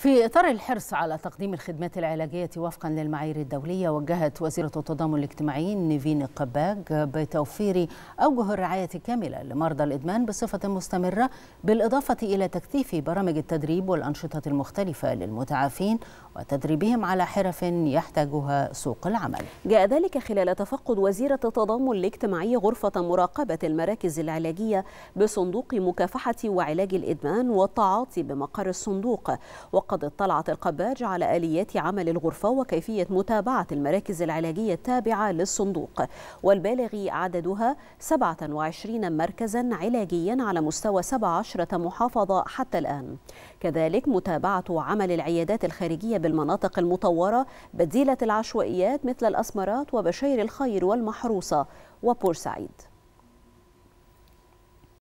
في إطار الحرص على تقديم الخدمات العلاجية وفقا للمعايير الدولية وجهت وزيرة التضامن الاجتماعي نيفين قباج بتوفير أوجه الرعاية الكاملة لمرضى الإدمان بصفة مستمرة بالإضافة إلى تكثيف برامج التدريب والأنشطة المختلفة للمتعافين وتدريبهم على حرف يحتاجها سوق العمل جاء ذلك خلال تفقد وزيرة التضامن الاجتماعي غرفة مراقبة المراكز العلاجية بصندوق مكافحة وعلاج الإدمان والتعاطي بمقر الصندوق قد اطلعت القباج على آليات عمل الغرفة وكيفية متابعة المراكز العلاجية التابعة للصندوق والبالغ عددها 27 مركزا علاجيا على مستوى 17 محافظة حتى الآن كذلك متابعة عمل العيادات الخارجية بالمناطق المطورة بديلة العشوائيات مثل الأسمرات وبشير الخير والمحروسة وبورسعيد